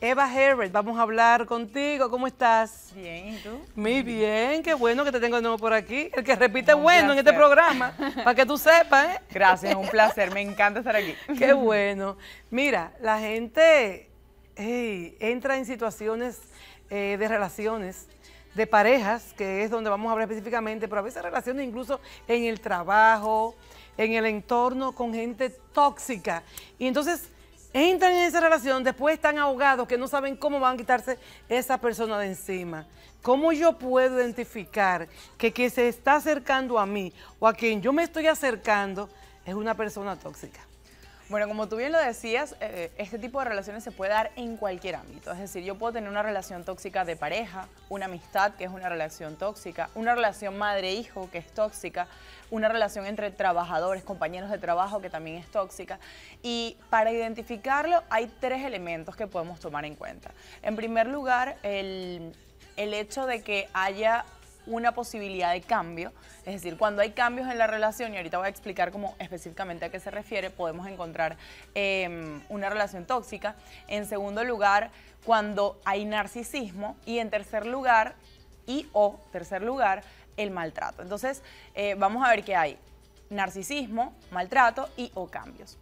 Eva Herbert, vamos a hablar contigo. ¿Cómo estás? Bien, ¿y tú? Muy bien, qué bueno que te tengo de nuevo por aquí. El que repite bueno en este programa, para que tú sepas. ¿eh? Gracias, un placer, me encanta estar aquí. Qué bueno. Mira, la gente entra en situaciones eh, de relaciones, de parejas, que es donde vamos a hablar específicamente, pero a veces relaciones incluso en el trabajo, en el entorno con gente tóxica. Y entonces entran en esa relación, después están ahogados, que no saben cómo van a quitarse esa persona de encima. ¿Cómo yo puedo identificar que quien se está acercando a mí o a quien yo me estoy acercando es una persona tóxica? Bueno, como tú bien lo decías, eh, este tipo de relaciones se puede dar en cualquier ámbito. Es decir, yo puedo tener una relación tóxica de pareja, una amistad que es una relación tóxica, una relación madre-hijo que es tóxica, una relación entre trabajadores, compañeros de trabajo que también es tóxica. Y para identificarlo hay tres elementos que podemos tomar en cuenta. En primer lugar, el, el hecho de que haya una posibilidad de cambio. Es decir, cuando hay cambios en la relación, y ahorita voy a explicar cómo específicamente a qué se refiere, podemos encontrar em, una relación tóxica. En segundo lugar, cuando hay narcisismo. Y en tercer lugar, y o tercer lugar, el maltrato. Entonces, eh, vamos a ver que hay. Narcisismo, maltrato y o cambios.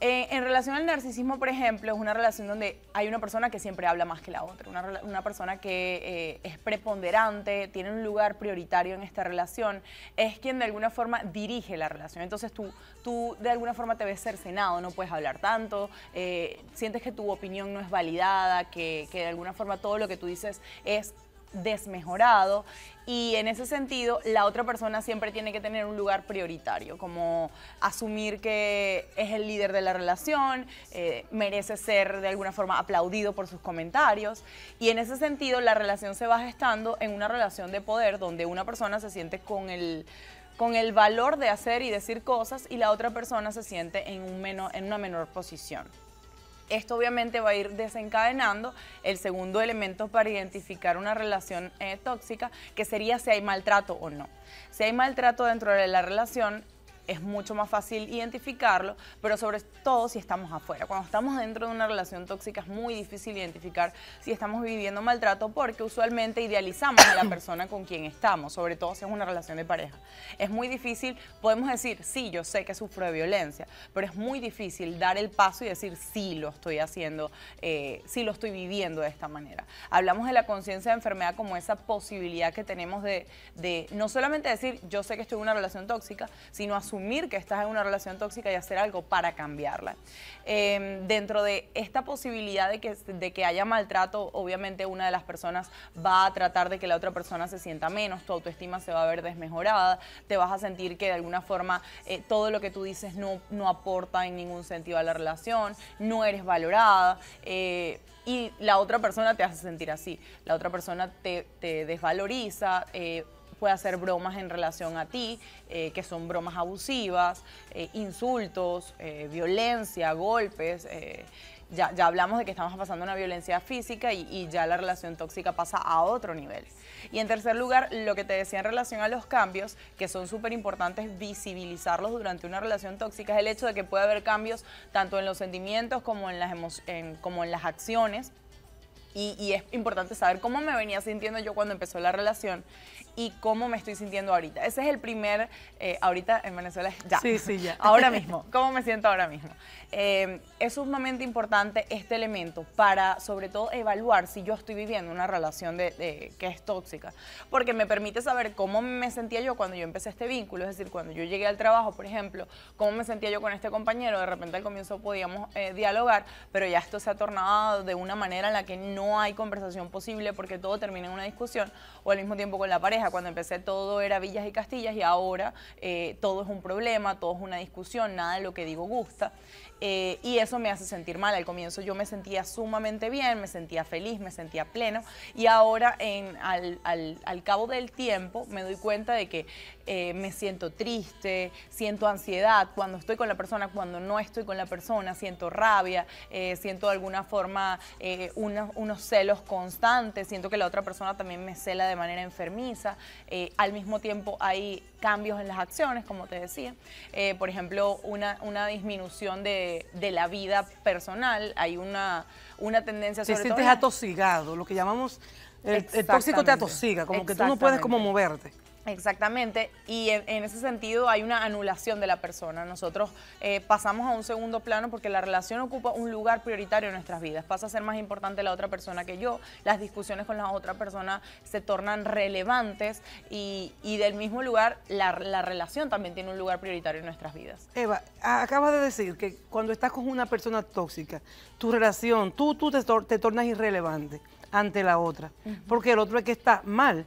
Eh, en relación al narcisismo, por ejemplo, es una relación donde hay una persona que siempre habla más que la otra, una, persona que eh, es preponderante, tiene un lugar prioritario en esta relación, es quien de alguna forma dirige la relación. Entonces tú, tú de alguna forma te ves cercenado, no puedes hablar tanto, eh, sientes que tu opinión no es validada, que de alguna forma todo lo que tú dices es desmejorado y en ese sentido la otra persona siempre tiene que tener un lugar prioritario, como asumir que es el líder de la relación, eh, merece ser de alguna forma aplaudido por sus comentarios y en ese sentido la relación se va gestando en una relación de poder donde una persona se siente con el valor de hacer y decir cosas y la otra persona se siente en una menor posición. Esto obviamente va a ir desencadenando el segundo elemento para identificar una relación eh, tóxica, que sería si hay maltrato o no. Si hay maltrato dentro de la relación, es mucho más fácil identificarlo, pero sobre todo si estamos afuera. Cuando estamos dentro de una relación tóxica es muy difícil identificar si estamos viviendo maltrato porque usualmente idealizamos a la persona con quien estamos, sobre todo si es una relación de pareja. Es muy difícil, podemos decir, sí, yo sé que sufro de violencia, pero es muy difícil dar el paso y decir, sí, lo estoy haciendo, eh, sí, lo estoy viviendo de esta manera. Hablamos de la conciencia de enfermedad como esa posibilidad que tenemos de, de no solamente decir, yo sé que estoy en una relación tóxica, sino asumir que estás en una relación tóxica y hacer algo para cambiarla. Em, dentro de esta posibilidad de que, de que haya maltrato, obviamente una de las personas va a tratar de que la otra persona se sienta menos, tu autoestima se va a ver desmejorada, te vas a sentir que de alguna forma eh, todo lo que tú dices no, no aporta en ningún sentido a la relación, no eres valorada. Eh, y la otra persona te hace sentir así. La otra persona te, desvaloriza, eh, puede hacer bromas en relación a ti, eh, que son bromas abusivas, eh, insultos, eh, violencia, golpes. Ya, hablamos de que estamos pasando una violencia física y, ya la relación tóxica pasa a otro nivel. Y en tercer lugar, lo que te decía en relación a los cambios, que son súper importantes visibilizarlos durante una relación tóxica, es el hecho de que puede haber cambios tanto en los sentimientos como en las, como en las acciones. y, es importante saber cómo me venía sintiendo yo cuando empezó la relación y cómo me estoy sintiendo ahorita. Ese es el primer, eh, ahorita en Venezuela es ya. Sí, sí, ya. ahora mismo, cómo me siento ahora mismo. Eh, es sumamente importante este elemento para, sobre todo, evaluar si yo estoy viviendo una relación de, que es tóxica, porque me permite saber cómo me sentía yo cuando yo empecé este vínculo, es decir, cuando yo llegué al trabajo, por ejemplo, cómo me sentía yo con este compañero, de repente al comienzo podíamos eh, dialogar, pero ya esto se ha tornado de una manera en la que no hay conversación posible porque todo termina en una discusión o al mismo tiempo con la pareja cuando empecé todo era villas y castillas y ahora eh, todo es un problema, todo es una discusión, nada de lo que digo gusta. Eh, y eso me hace sentir mal. Al comienzo yo me sentía sumamente bien, me sentía feliz, me sentía pleno. Y ahora al, cabo del tiempo me doy cuenta de que eh, me siento triste, siento ansiedad cuando estoy con la persona, cuando no estoy con la persona, siento rabia, siento de alguna forma unos, unos celos constantes, siento que la otra persona también me cela de manera enfermiza. Eh, al mismo tiempo hay cambios en las acciones, como te decía. Eh, por ejemplo, una, una disminución de, la vida personal. Hay una, una tendencia sobre Te sientes atosigado, lo que llamamos... El, el tóxico te atosiga, como que tú no puedes como moverte. Exactamente, y en, ese sentido hay una anulación de la persona. Nosotros eh, pasamos a un segundo plano porque la relación ocupa un lugar prioritario en nuestras vidas. Pasa a ser más importante la otra persona que yo, las discusiones con la otra persona se tornan relevantes y, del mismo lugar la, relación también tiene un lugar prioritario en nuestras vidas. Eva, acabas de decir que cuando estás con una persona tóxica, tu relación, tú, tú te, tornas irrelevante ante la otra, porque el otro es que está mal.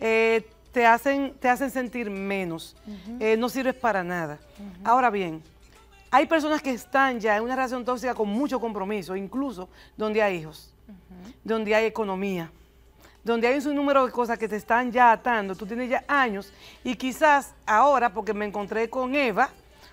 Eh, te hacen, te hacen sentir menos, eh, no sirves para nada. Ahora bien, hay personas que están ya en una relación tóxica con mucho compromiso, incluso donde hay hijos, donde hay economía, donde hay un número de cosas que te están ya atando. Tú tienes ya años y quizás ahora, porque me encontré con Eva,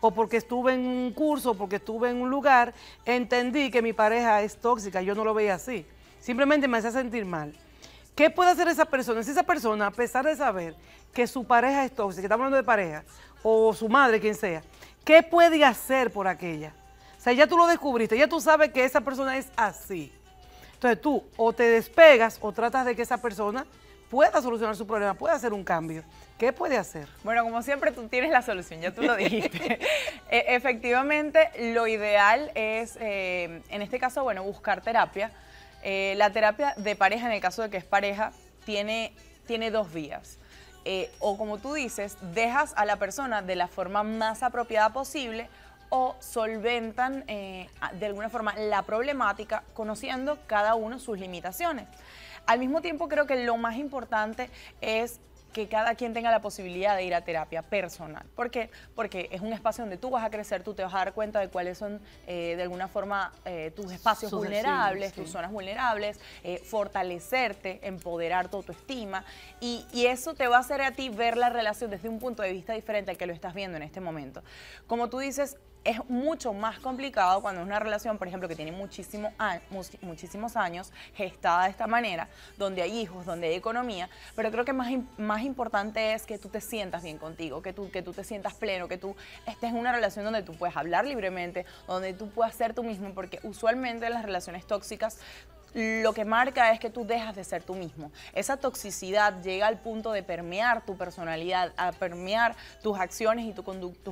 o porque estuve en un curso, porque estuve en un lugar, entendí que mi pareja es tóxica, yo no lo veía así. Simplemente me hacía sentir mal. ¿Qué puede hacer esa persona? Si esa persona, a pesar de saber que su pareja es tóxica, que estamos hablando de pareja, o su madre, quien sea, ¿qué puede hacer por aquella? O sea, ya tú lo descubriste, ya tú sabes que esa persona es así. Entonces tú o te despegas o tratas de que esa persona pueda solucionar su problema, pueda hacer un cambio. ¿Qué puede hacer? Bueno, como siempre tú tienes la solución, ya tú lo dijiste. E-, efectivamente, lo ideal es, eh, en este caso, bueno, buscar terapia eh, la terapia de pareja, en el caso de que es pareja, tiene, tiene dos vías. Eh, o como tú dices, dejas a la persona de la forma más apropiada posible o solventan eh, de alguna forma la problemática conociendo cada uno sus limitaciones. Al mismo tiempo creo que lo más importante es que cada quien tenga la posibilidad de ir a terapia personal. ¿Por qué? Porque es un espacio donde tú vas a crecer, tú te vas a dar cuenta de cuáles son eh, de alguna forma eh, tus espacios vulnerables, tus zonas vulnerables, eh, fortalecerte, empoderar tu autoestima y, y eso te va a hacer a ti ver la relación desde un punto de vista diferente al que lo estás viendo en este momento. Como tú dices, es mucho más complicado cuando es una relación, por ejemplo, que tiene muchísimo muchísimos años, gestada de esta manera, donde hay hijos, donde hay economía, pero creo que más, más importante es que tú te sientas bien contigo, que tú, que tú te sientas pleno, que tú estés en una relación donde tú puedes hablar libremente, donde tú puedas ser tú mismo, porque usualmente en las relaciones tóxicas lo que marca es que tú dejas de ser tú mismo. Esa toxicidad llega al punto de permear tu personalidad, a permear tus acciones y tus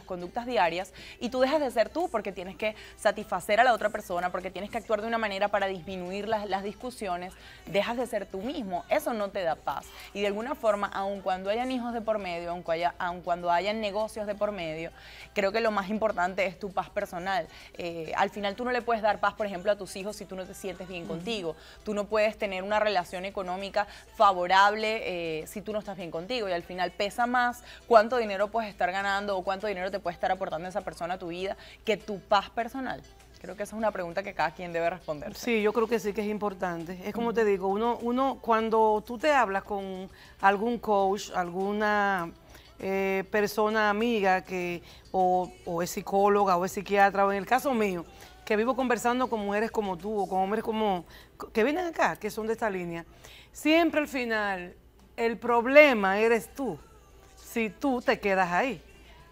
conductas diarias y tú dejas de ser tú porque tienes que satisfacer a la otra persona, porque tienes que actuar de una manera para disminuir las, discusiones, dejas de ser tú mismo. Eso no te da paz. Y de alguna forma, aun cuando hayan hijos de por medio, aun, cuando hayan negocios de por medio, creo que lo más importante es tu paz personal. Eh, al final tú no le puedes dar paz, por ejemplo, a tus hijos si tú no te sientes bien contigo. Tú no puedes tener una relación económica favorable eh, si tú no estás bien contigo y al final pesa más cuánto dinero puedes estar ganando o cuánto dinero te puede estar aportando esa persona a tu vida que tu paz personal. Creo que esa es una pregunta que cada quien debe responder. Sí, yo creo que sí que es importante. Es como te digo, uno, cuando tú te hablas con algún coach, alguna eh, persona amiga que o, o, es psicóloga o es psiquiatra, o en el caso mío, que vivo conversando con mujeres como tú o con hombres como que vienen acá, que son de esta línea, siempre al final el problema eres tú si tú te quedas ahí.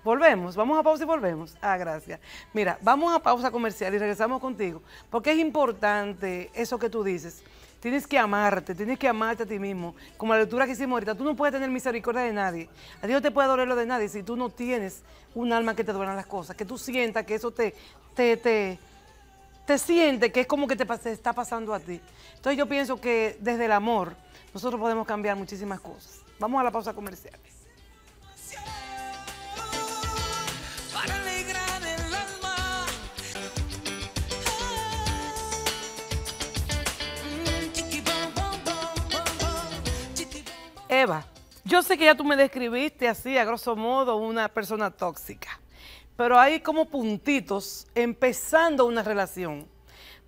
Volvemos, vamos a pausa y volvemos. Ah, gracias. Mira, vamos a pausa comercial y regresamos contigo, porque es importante eso que tú dices. Tienes que amarte, tienes que amarte a ti mismo. Como la lectura que hicimos ahorita, tú no puedes tener misericordia de nadie. A Dios no te puede doler lo de nadie si tú no tienes un alma que te duela las cosas, que tú sientas que eso te, te, te sientes que es como que te, está pasando a ti. Entonces yo pienso que desde el amor nosotros podemos cambiar muchísimas cosas. Vamos a la pausa comercial. Eva, yo sé que ya tú me describiste así, a grosso modo, una persona tóxica pero hay como puntitos empezando una relación.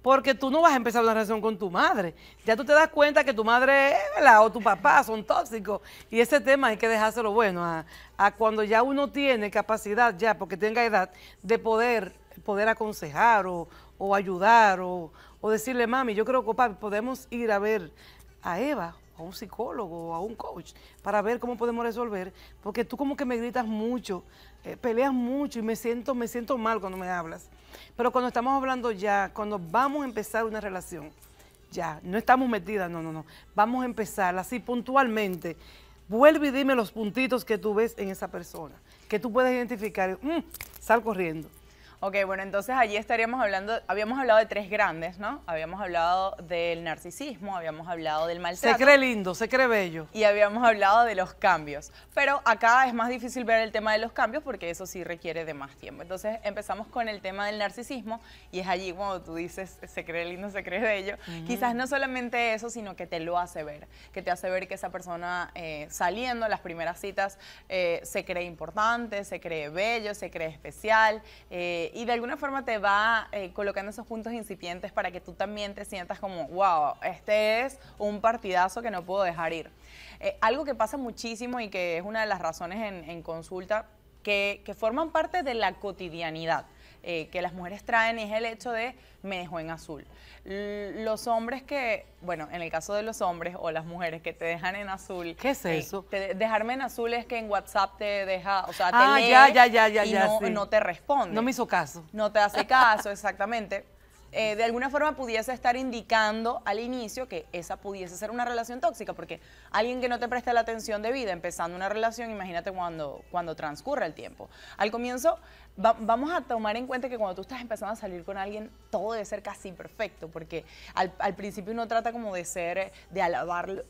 Porque tú no vas a empezar una relación con tu madre. Ya tú te das cuenta que tu madre o tu papá son tóxicos. Y ese tema hay que dejárselo bueno a, cuando ya uno tiene capacidad, ya porque tenga edad, de poder, poder aconsejar o, ayudar o, decirle, mami, yo creo que podemos ir a ver a Eva a un psicólogo o a un coach para ver cómo podemos resolver, porque tú como que me gritas mucho, eh, peleas mucho y me siento, me siento mal cuando me hablas. Pero cuando estamos hablando ya, cuando vamos a empezar una relación, ya, no estamos metidas, no, no, no, vamos a empezar así puntualmente. Vuelve y dime los puntitos que tú ves en esa persona, que tú puedes identificar, mm, sal corriendo. Ok, bueno, entonces allí estaríamos hablando, habíamos hablado de tres grandes, ¿no? Habíamos hablado del narcisismo, habíamos hablado del maltrato. Se cree lindo, se cree bello. Y habíamos hablado de los cambios. Pero acá es más difícil ver el tema de los cambios porque eso sí requiere de más tiempo. Entonces empezamos con el tema del narcisismo y es allí cuando tú dices se cree lindo, se cree bello. Quizás no solamente eso, sino que te lo hace ver, que te hace ver que esa persona eh, saliendo las primeras citas eh, se cree importante, se cree bello, se cree especial. Eh, y de alguna forma te va eh, colocando esos puntos incipientes para que tú también te sientas como, wow, este es un partidazo que no puedo dejar ir. Eh, algo que pasa muchísimo y que es una de las razones en, consulta, que forman parte de la cotidianidad. Eh, que las mujeres traen y es el hecho de me dejó en azul. los hombres que, bueno, en el caso de los hombres o las mujeres que te dejan en azul. ¿Qué es eh, eso? dejarme en azul es que en WhatsApp te deja, o sea, te ah, ya, y no te responde. No me hizo caso. No te hace caso, exactamente. Eh, de alguna forma pudiese estar indicando al inicio que esa pudiese ser una relación tóxica, porque alguien que no te presta la atención de vida empezando una relación, imagínate cuando, cuando el tiempo. Al comienzo, vamos a tomar en cuenta que cuando tú estás empezando a salir con alguien, todo debe ser casi perfecto, porque al, principio uno trata como de ser, de alabarlo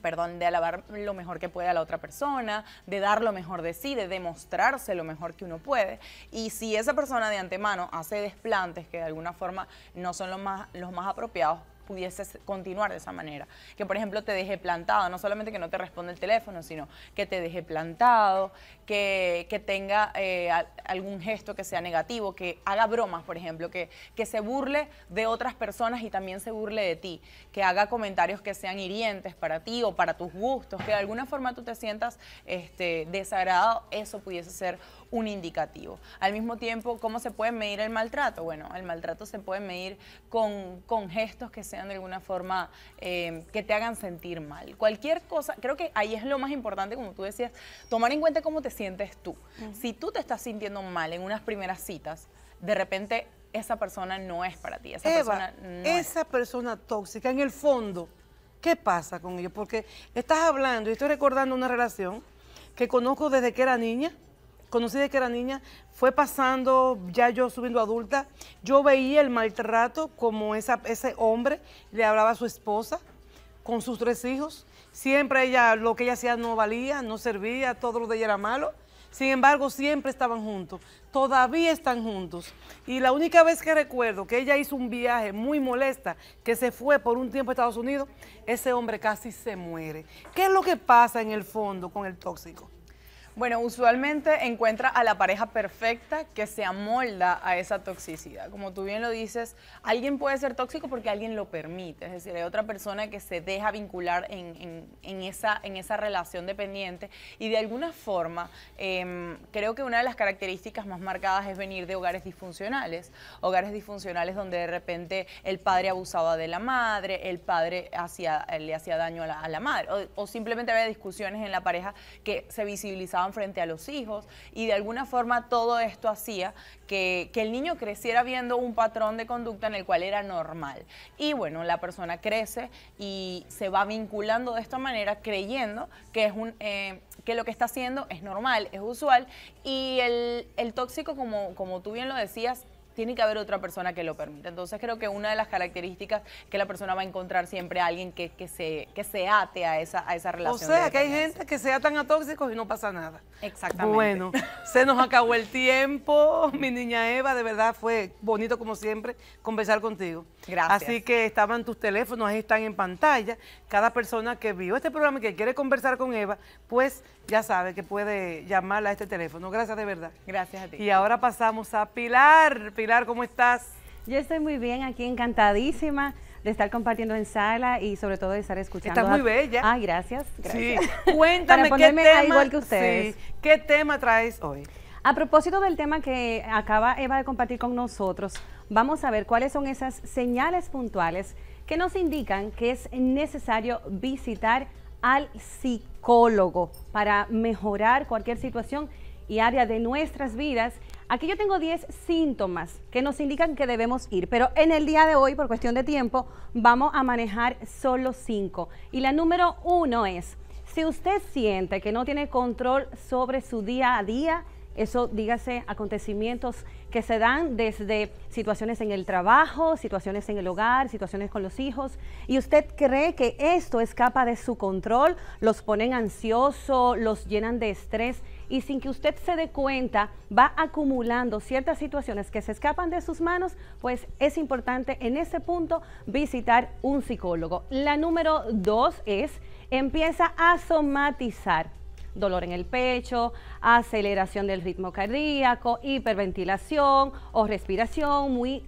perdón, de alabar lo mejor que puede a la otra persona, de dar lo mejor de sí, de demostrarse lo mejor que uno puede. Y si esa persona de antemano hace desplantes que de alguna forma no son los más, los más apropiados, pudiese continuar de esa manera. Que por ejemplo te deje plantado, no solamente que no te responda el teléfono, sino que te deje plantado, que, tenga eh, algún gesto que sea negativo, que haga bromas, por ejemplo, que, que se burle de otras personas y también se burle de ti, que haga comentarios que sean hirientes para ti o para tus gustos, que de alguna forma tú te sientas este, desagradado, eso pudiese ser un indicativo. Al mismo tiempo, ¿cómo se puede medir el maltrato? Bueno, el maltrato se puede medir con, gestos que sean de alguna forma em, que te hagan sentir mal. Cualquier cosa, creo que ahí es lo más importante, como tú decías, tomar en cuenta cómo te sientes tú. Si tú te estás sintiendo mal en unas primeras citas, de repente esa persona no es para ti. Esa persona esa persona tóxica, en el fondo, ¿qué pasa con ellos? Porque estás hablando y estoy recordando una relación que conozco desde que era niña conocí de que era niña, fue pasando, ya yo subiendo adulta, yo veía el maltrato como ese hombre le hablaba a su esposa con sus tres hijos. Siempre ella, lo que ella hacía no valía, no servía, todo lo de ella era malo. Sin embargo, siempre estaban juntos, todavía están juntos. Y la única vez que recuerdo que ella hizo un viaje muy molesta, que se fue por un tiempo a Estados Unidos, ese hombre casi se muere. ¿Qué es lo que pasa en el fondo con el tóxico? Bueno, usualmente encuentra a la pareja perfecta que se amolda a esa toxicidad. Como tú bien lo dices, alguien puede ser tóxico porque alguien lo permite, es decir, hay otra persona que se deja vincular en, esa, relación dependiente y de alguna forma em, creo que una de las características más marcadas es venir de hogares disfuncionales, hogares disfuncionales donde de repente el padre abusaba de la madre, el padre le hacía daño a la, madre o, o simplemente había discusiones en la pareja que se visibilizaban frente a los hijos y de alguna forma todo esto hacía que, el niño creciera viendo un patrón de conducta en el cual era normal. Y bueno, la persona crece y se va vinculando de esta manera creyendo que, es un, eh, que lo que está haciendo es normal, es usual y el, el tóxico, como, como tú bien lo decías, tiene que haber otra persona que lo permita. Entonces creo que una de las características que la persona va a encontrar siempre alguien que, se, se ate a esa, a esa relación. O sea, que hay gente que se tan a tóxicos y no pasa nada. Exactamente. Bueno, se nos acabó el tiempo. Mi niña Eva, de verdad fue bonito como siempre conversar contigo. Gracias. Así que estaban tus teléfonos, ahí están en pantalla. Cada persona que vio este programa y que quiere conversar con Eva, pues ya sabe que puede llamarla a este teléfono. Gracias de verdad. Gracias a ti. Y ahora pasamos a Pilar. Pilar Pilar, ¿cómo estás? Yo estoy muy bien, aquí encantadísima de estar compartiendo en sala y sobre todo de estar escuchando. Estás muy bella. Ay, ah, gracias. gracias. Sí. Cuéntame qué tema. Igual que ustedes. ¿Qué tema traes hoy? A propósito del tema que acaba Eva de compartir con nosotros, vamos a ver cuáles son esas señales puntuales que nos indican que es necesario visitar al psicólogo para mejorar cualquier situación y área de nuestras vidas Aquí yo tengo 10 síntomas que nos indican que debemos ir, pero en el día de hoy, por cuestión de tiempo, vamos a manejar solo 5. Y la número uno es, si usted siente que no tiene control sobre su día a día, eso dígase acontecimientos que se dan desde situaciones en el trabajo, situaciones en el hogar, situaciones con los hijos, y usted cree que esto escapa de su control, los ponen ansiosos, los llenan de estrés y sin que usted se dé cuenta va acumulando ciertas situaciones que se escapan de sus manos, pues es importante en ese punto visitar un psicólogo. La número dos es empieza a somatizar dolor en el pecho, aceleración del ritmo cardíaco, hiperventilación o respiración muy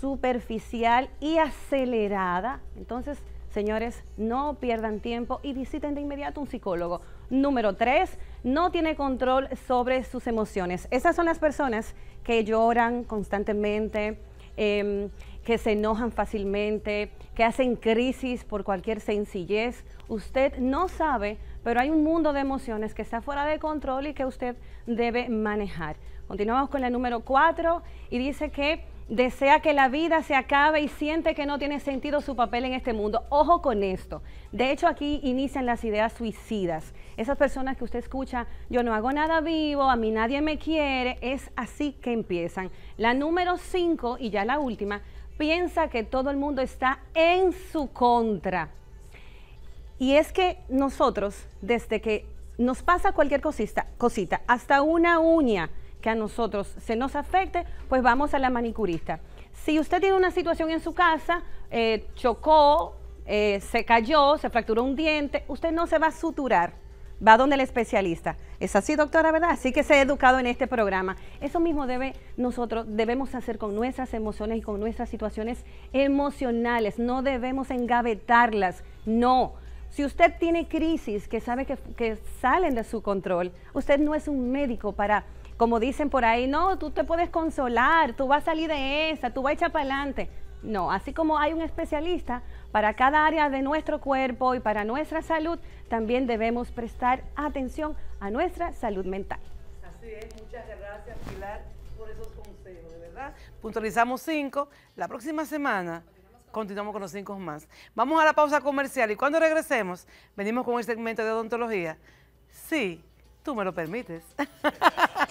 superficial y acelerada. Entonces, señores, no pierdan tiempo y visiten de inmediato un psicólogo. Número 3, no tiene control sobre sus emociones. Estas son las personas que lloran constantemente, em, que se enojan fácilmente, que hacen crisis por cualquier sencillez. Usted no sabe, pero hay un mundo de emociones que está fuera de control y que usted debe manejar. Continuamos con la número cuatro y dice que desea que la vida se acabe y siente que no tiene sentido su papel en este mundo. Ojo con esto. De hecho, aquí inician las ideas suicidas. Esas personas que usted escucha, yo no hago nada vivo, a mí nadie me quiere, es así que empiezan. La número cinco, y ya la última, piensa que todo el mundo está en su contra. Y es que nosotros, desde que nos pasa cualquier cosita, cosita hasta una uña, a nosotros se nos afecte, pues vamos a la manicurista. Si usted tiene una situación en su casa, eh, chocó, eh, se cayó, se fracturó un diente, usted no se va a suturar, va donde el especialista. Es así, doctora, ¿verdad? Así que se ha educado en este programa. Eso mismo debe nosotros debemos hacer con nuestras emociones y con nuestras situaciones emocionales. No debemos engavetarlas, no. Si usted tiene crisis que sabe que salen de su control, usted no es un médico para como dicen por ahí, no, tú te puedes consolar, tú vas a salir de esa, tú vas a echar para adelante. No, así como hay un especialista para cada área de nuestro cuerpo y para nuestra salud, también debemos prestar atención a nuestra salud mental. Así es, muchas gracias Pilar por esos consejos, de verdad. Puntualizamos cinco, la próxima semana continuamos con los cinco más. Vamos a la pausa comercial y cuando regresemos, venimos con el segmento de odontología. Sí, tú me lo permites.